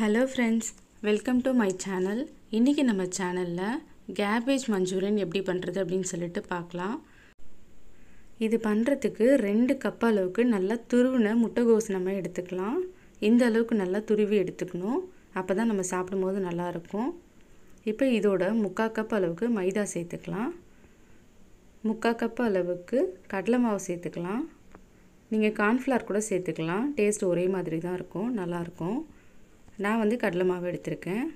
hello friends welcome to my channel இன்றைக்கி நம்ம சேனலில் கேபேஜ் மஞ்சூரியன் எப்படி பண்ணுறது அப்படின்னு சொல்லிட்டு பார்க்கலாம் இது பண்ணுறதுக்கு ரெண்டு கப் அளவுக்கு நல்லா துருவின முட்டைகோஸ் நம்ம எடுத்துக்கலாம் இந்த அளவுக்கு நல்லா துருவி எடுத்துக்கணும் அப்போ தான் நம்ம சாப்பிடும்போது நல்லாயிருக்கும் இப்போ இதோட முக்கால் கப் அளவுக்கு மைதா சேர்த்துக்கலாம் முக்கால் கப் அளவுக்கு கடலை மாவு சேர்த்துக்கலாம் நீங்கள் கார்ன்ஃப்ளவர் கூட சேர்த்துக்கலாம் டேஸ்ட் ஒரே மாதிரி தான் இருக்கும் நல்லாயிருக்கும் நான் வந்து கடலை மாவு எடுத்திருக்கேன்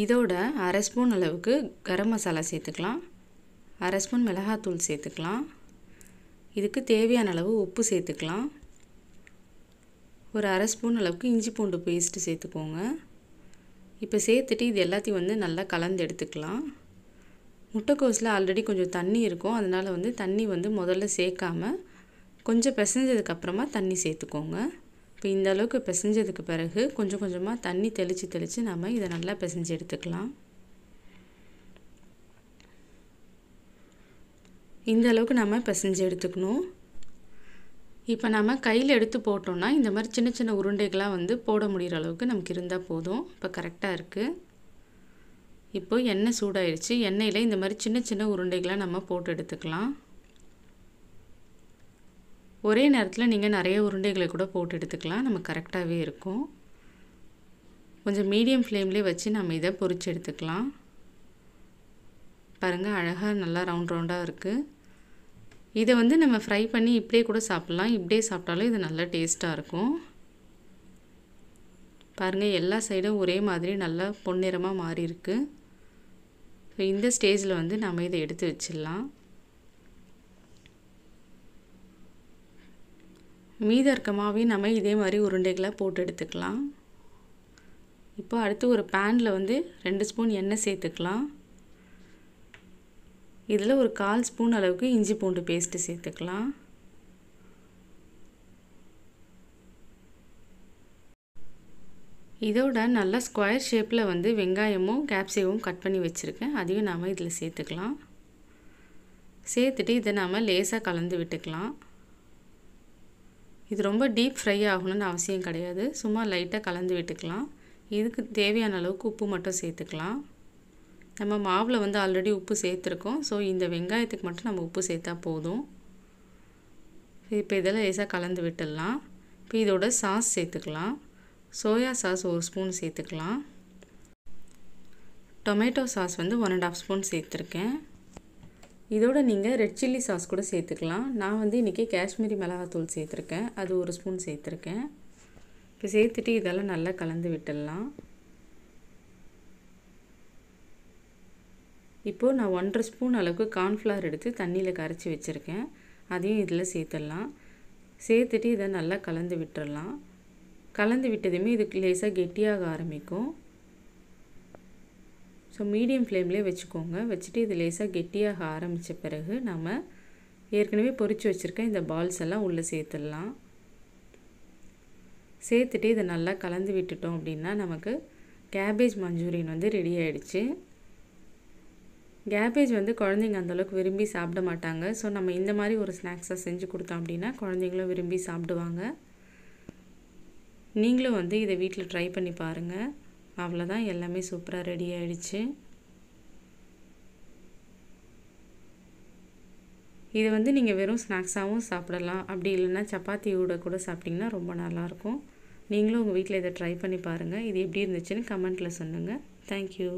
இதோட அரை ஸ்பூன் அளவுக்கு கரம் மசாலா சேர்த்துக்கலாம் அரை ஸ்பூன் மிளகாத்தூள் சேர்த்துக்கலாம் இதுக்கு தேவையான அளவு உப்பு சேர்த்துக்கலாம் ஒரு அரை ஸ்பூன் அளவுக்கு இஞ்சி பூண்டு பேஸ்ட்டு சேர்த்துக்கோங்க இப்போ சேர்த்துட்டு இது எல்லாத்தையும் வந்து நல்லா கலந்து எடுத்துக்கலாம் முட்டைக்கோஸில் ஆல்ரெடி கொஞ்சம் தண்ணி இருக்கும் அதனால் வந்து தண்ணி வந்து முதல்ல சேர்க்காமல் கொஞ்சம் பிசைஞ்சதுக்கப்புறமா தண்ணி சேர்த்துக்கோங்க இப்போ இந்த அளவுக்கு பிசைஞ்சதுக்கு பிறகு கொஞ்சம் கொஞ்சமாக தண்ணி தெளித்து தெளித்து நம்ம இதை நல்லா பிசைஞ்சு எடுத்துக்கலாம் இந்த அளவுக்கு நம்ம பிசைஞ்சு எடுத்துக்கணும் இப்போ நம்ம கையில் எடுத்து போட்டோம்னா இந்த மாதிரி சின்ன சின்ன உருண்டைகளாக வந்து போட முடிகிற அளவுக்கு நமக்கு இருந்தால் போதும் இப்போ கரெக்டாக இருக்குது இப்போ எண்ணெய் சூடாயிடுச்சு எண்ணெயில் இந்த மாதிரி சின்ன சின்ன உருண்டைகளாக நம்ம போட்டு எடுத்துக்கலாம் ஒரே நேரத்தில் நீங்கள் நிறைய உருண்டைகளை கூட போட்டு எடுத்துக்கலாம் நம்ம கரெக்டாகவே இருக்கும் கொஞ்சம் மீடியம் ஃப்ளேம்லேயே வச்சு நம்ம இதை பொறிச்சு எடுத்துக்கலாம் பாருங்கள் அழகாக நல்லா ரவுண்ட் ரவுண்டாக இருக்குது இதை வந்து நம்ம ஃப்ரை பண்ணி இப்படியே கூட சாப்பிட்லாம் இப்படியே சாப்பிட்டாலும் இது நல்லா டேஸ்ட்டாக இருக்கும் பாருங்கள் எல்லா சைடும் ஒரே மாதிரி நல்லா பொன்னிறமாக மாறி இருக்குது ஸோ இந்த ஸ்டேஜில் வந்து நம்ம இதை எடுத்து வச்சிடலாம் மீத இருக்க மாவையும் நம்ம இதே மாதிரி உருண்டைகளை போட்டு எடுத்துக்கலாம் இப்போ அடுத்து ஒரு பேனில் வந்து ரெண்டு ஸ்பூன் எண்ணெய் சேர்த்துக்கலாம் இதில் ஒரு கால் ஸ்பூன் அளவுக்கு இஞ்சி பூண்டு பேஸ்ட்டு சேர்த்துக்கலாம் இதோட நல்லா ஸ்கொயர் ஷேப்பில் வந்து வெங்காயமும் கேப்சிகவும் கட் பண்ணி வச்சுருக்கேன் அதையும் நாம் இதில் சேர்த்துக்கலாம் சேர்த்துட்டு இதை நாம் லேசாக கலந்து விட்டுக்கலாம் இது ரொம்ப டீப் ஃப்ரை ஆகணும்னு அவசியம் கிடையாது சும்மா லைட்டாக கலந்து விட்டுக்கலாம் இதுக்கு தேவையான அளவுக்கு உப்பு மட்டும் சேர்த்துக்கலாம் நம்ம மாவில் வந்து ஆல்ரெடி உப்பு சேர்த்துருக்கோம் ஸோ இந்த வெங்காயத்துக்கு மட்டும் நம்ம உப்பு சேர்த்தா போதும் இப்போ இதெல்லாம் லேசாக கலந்து விட்டுடலாம் இப்போ இதோட சாஸ் சேர்த்துக்கலாம் சோயா சாஸ் ஒரு ஸ்பூன் சேர்த்துக்கலாம் டொமேட்டோ சாஸ் வந்து ஒன் அண்ட் ஆஃப் ஸ்பூன் சேர்த்துருக்கேன் இதோட நீங்கள் ரெட் சில்லி சாஸ் கூட சேர்த்துக்கலாம் நான் வந்து இன்றைக்கி காஷ்மீரி மிளகாத்தூள் சேர்த்துருக்கேன் அது ஒரு ஸ்பூன் சேர்த்துருக்கேன் இப்போ சேர்த்துட்டு இதெல்லாம் நல்லா கலந்து விட்டுடலாம் இப்போது நான் ஒன்றரை ஸ்பூன் அளவுக்கு கார்ன்ஃப்ளவர் எடுத்து தண்ணியில் கரைச்சி வச்சுருக்கேன் அதையும் இதில் சேர்த்துடலாம் சேர்த்துட்டு இதை நல்லா கலந்து விட்டுடலாம் கலந்து விட்டதுமே இது லேசாக கெட்டியாக ஆரம்பிக்கும் ஸோ மீடியம் ஃப்ளேம்லேயே வச்சுக்கோங்க வச்சுட்டு இது லேசாக கெட்டியாக ஆரம்பித்த பிறகு நம்ம ஏற்கனவே பொறிச்சு வச்சுருக்க இந்த பால்ஸ் எல்லாம் உள்ளே சேர்த்துடலாம் சேர்த்துட்டு இதை நல்லா கலந்து விட்டுட்டோம் அப்படின்னா நமக்கு கேபேஜ் மஞ்சூரியன் வந்து ரெடி ஆகிடுச்சு கேபேஜ் வந்து குழந்தைங்க அந்தளவுக்கு விரும்பி சாப்பிட மாட்டாங்க ஸோ நம்ம இந்த மாதிரி ஒரு ஸ்நாக்ஸாக செஞ்சு கொடுத்தோம் அப்படின்னா குழந்தைங்களும் விரும்பி சாப்பிடுவாங்க நீங்களும் வந்து இதை வீட்டில் ட்ரை பண்ணி பாருங்கள் அவ்வளோதான் எல்லாமே சூப்பராக ரெடி ஆகிடுச்சு இது வந்து நீங்கள் வெறும் ஸ்நாக்ஸாகவும் சாப்பிடலாம் அப்படி இல்லைன்னா ஊட கூட சாப்பிட்டிங்கன்னா ரொம்ப நல்லாயிருக்கும் நீங்களும் உங்கள் வீட்டில் இதை ட்ரை பண்ணி பாருங்கள் இது எப்படி இருந்துச்சுன்னு கமெண்ட்டில் சொல்லுங்கள் தேங்க்யூ